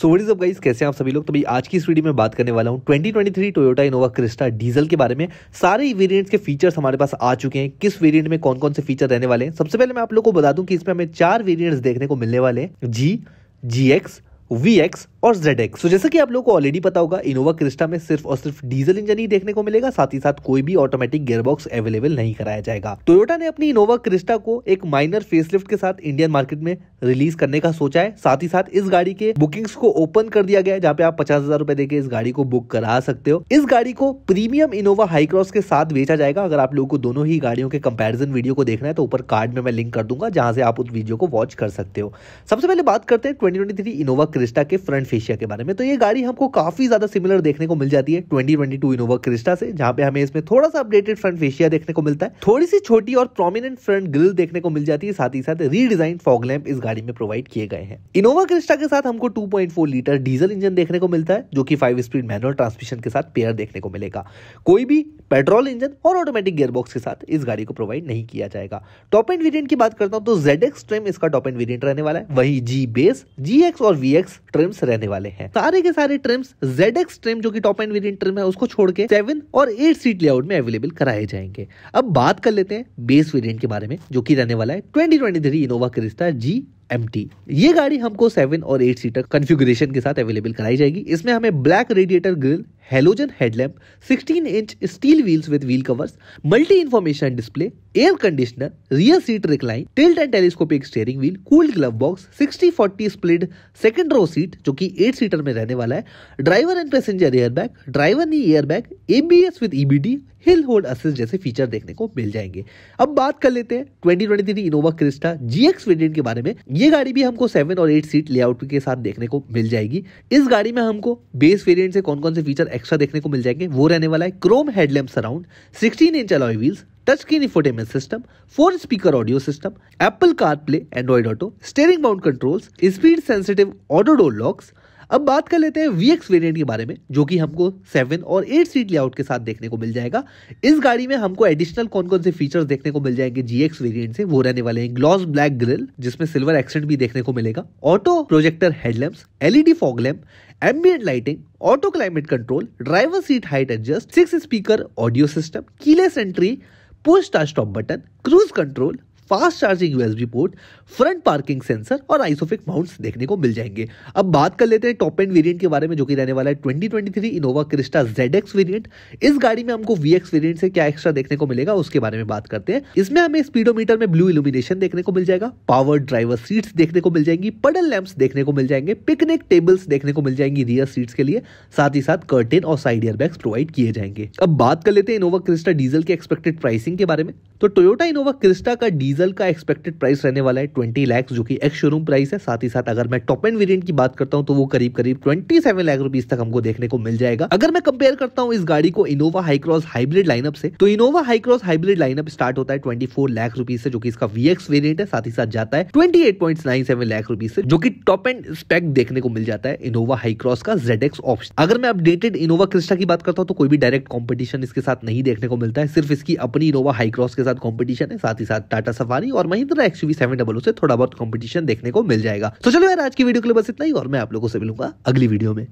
so what is अब guys कैसे हैं आप सभी लोग तो भाई आज की इस वीडियो में बात करने वाला हूँ 2023 टोयोटा इनोवा क्रिस्टा डीजल के बारे में सारे वेरिएंट्स के फीचर्स हमारे पास आ चुके हैं किस वेरिएंट में कौन कौन से फीचर रहने वाले हैं सबसे पहले मैं आप लोग को बता दूं कि इसमें हमें चार वेरिएंट्स देखने को मिलने वाले हैं G G X V X और जेड एक्स तो जैसा कि आप लोगों को ऑलरेडी पता होगा इनोवा क्रिस्टा में सिर्फ और सिर्फ डीजल इंजन ही देखने को मिलेगा साथ ही साथ कोई भी ऑटोमेटिक गेयरबॉक्स अवेलेबल नहीं कराया जाएगा टोयोटा ने अपनी इनोवा क्रिस्टा को एक माइनर फेसलिफ्ट के साथ इंडियन मार्केट में रिलीज करने का सोचा है साथ ही साथ इस गाड़ी के बुकिंग्स को ओपन कर दिया गया है जहाँ पे आप पचास हजार रूपए इस गाड़ी को बुक करा सकते हो इस गाड़ी को प्रीमियम इनोवा हाईक्रॉस के साथ बेचा जाएगा अगर आप लोगों को दोनों ही गाड़ियों के कंपेरिजन वीडियो को देखना है तो ऊपर कार्ड में मैं लिंक कर दूंगा जहां से आप उस वीडियो को वॉच कर सकते हो सबसे पहले बात करते हैं ट्वेंटी इनोवा क्रिस्टा क्रिस्टा के फ्रंट फेशिया के बारे में तो ये गाड़ी हमको काफी ज्यादा सिमिलर देखने को मिल जाती है twenty twenty two Innova Crysta से जहां पे हमें इसमें थोड़ा सा अपडेटेड फ्रंट फेशिया देखने को मिलता है थोड़ी सी छोटी और प्रोमिनेंट फ्रंट ग्रिल देखने को मिल जाती है साथ ही साथ रीडिजाइन फॉग इस गाड़ी में प्रोवाइड किए गए हैं इनोवा क्रिस्टा के साथ हमको टू लीटर डीजल इंजन देखने को मिलता है जो की फाइव स्पीड मैनुअल ट्रांसमिशन के साथ पेयर देखने को मिलेगा कोई भी पेट्रोल इंजन और ऑटोमेटिक गियरबॉक्स के साथ इस गाड़ी को प्रोवाइड नहीं किया जाएगा टॉप एंड वेरिएंट की बात करता हूँ तो जेड एक्स ट्रेम इसका टॉप एंड वेरिएंट रहने वाला है वही जी बेस जी एक्स और वी एक्स ट्रिम्स रहने वाले हैं सारे के सारे ट्रिम्स जेड एक्स ट्रिम जो कि टॉप एंड वेरियंट ट्रिम है उसको छोड़ के सेवन और एट सीट लेआउट में अवेलेबल कराए जाएंगे अब बात कर लेते हैं बेस वेरियंट के बारे में जो की रहने वाला है twenty twenty three Innova Crysta G M ये गाड़ी हमको सेवन और एट सीटर कॉन्फ़िगरेशन के साथ अवेलेबल कराई जाएगी इसमें हमें black radiator grille halogen headlamp 16 inch steel wheels with wheel covers multi information display air conditioner rear seat recline tilt and telescopic steering wheel cool glove box 60-40 split second row seat जो कि eight seater में रहने वाला है driver and passenger air bag driver knee air bag ABS with EBD hill hold assist जैसे feature देखने को मिल जाएंगे अब बात कर लेते हैं twenty three Innova Crysta GX variant के बारे में ये गाड़ी भी हमको सेवन और एट सीट लेआउट के साथ देखने को मिल जाएगी इस गाड़ी में हमको बेस वेरिएंट से कौन कौन से फीचर एक्स्ट्रा देखने को मिल जाएंगे वो रहने वाला है chrome headlamp surround sixteen inch alloy wheels touch screen infotainment system four speaker audio system Apple car play Android auto steering mount controls speed sensitive auto door locks अब बात कर लेते हैं वी एक्स के बारे में जो कि हमको सेवन और एट सीट लेआउट के साथ देखने को मिल जाएगा इस गाड़ी में हमको एडिशनल कौन कौन से फीचर्स देखने को मिल जाएंगे जी एक्स वेरियंट से वो रहने वाले हैं ग्लॉस ब्लैक ग्रिल जिसमें सिल्वर एक्सेंट भी देखने को मिलेगा auto projector headlamp LED fog lamp lighting auto climate control driver seat height adjust six speaker audio system keyless entry push stop button cruise control fast charging USB port front parking sensor और ISOFIX mounts देखने को मिल जाएंगे अब बात कर लेते हैं टॉप एंड वेरिएंट के बारे में जो कि रहने वाला है 2023 Innova Crysta Z X variant इस गाड़ी में हमको वी वेरियंट से क्या एक्स्ट्रा देखने को मिलेगा उसके बारे में बात करते हैं इसमें हमें स्पीडोमीटर में ब्लू इल्यूमिनेशन देखने को मिल जाएगा पावर ड्राइवर सीट्स देखने को मिल जाएंगी पडल लैंप्स देखने को मिल जाएंगे पिकनिक टेबल्स देखने को मिल जाएंगी रियर सीट्स के लिए साथ ही साथ कर्टेन और साइड एयर बैग्स प्रोवाइड किए जाएंगे अब बात कर लेते हैं इनोवा क्रिस्टा डीजल के एक्सपेक्टेड प्राइसिंग के बारे में तो टोयोटा इनोवा क्रिस्टा का डीजल का एक्सपेक्टेड प्राइस रहने वाला है ट्वेंटी लैक्स जो कि एक्स शोरूम प्राइस है साथ ही साथ अगर मैं टॉप एंड वेरिएंट की बात करता हूँ तो वो करीब करीब ट्वेंटी सेवन लाख रुपीज तक हमको देखने को मिल जाएगा अगर मैं कंपेयर करता हूँ इस गाड़ी को इनोवा हाईक्रॉस हाइब्रिड लाइनअप से तो Innova Hycross hybrid lineup start होता है ट्वेंटी फोर लाख रुपीज से जो कि इसका एक्स वेरियंट है साथ ही साथ जाता है twenty eight point nine seven lakh rupees से जो कि टॉप एंड स्पेक देखने को मिल जाता है इनोवा हाईक्रॉस का जेड एक्स ऑप्शन अगर मैं अपडेटेड इनोवा क्रिस्टा की बात करता हूँ तो कोई भी डायरेक्ट कॉम्पिटिशन इसके साथ नहीं देखने को मिलता है सिर्फ इसकी अपनी इनोवा हाईक्रॉस के साथ कॉम्पिटिशन है साथ ही साथ टाटा सफारी और Mahindra X UV seven double से थोड़ा बहुत कॉम्पिटिशन देखने को मिल जाएगा तो चलो यार आज की वीडियो के लिए बस इतना ही और मैं आप लोगों से मिलूंगा अगली वीडियो में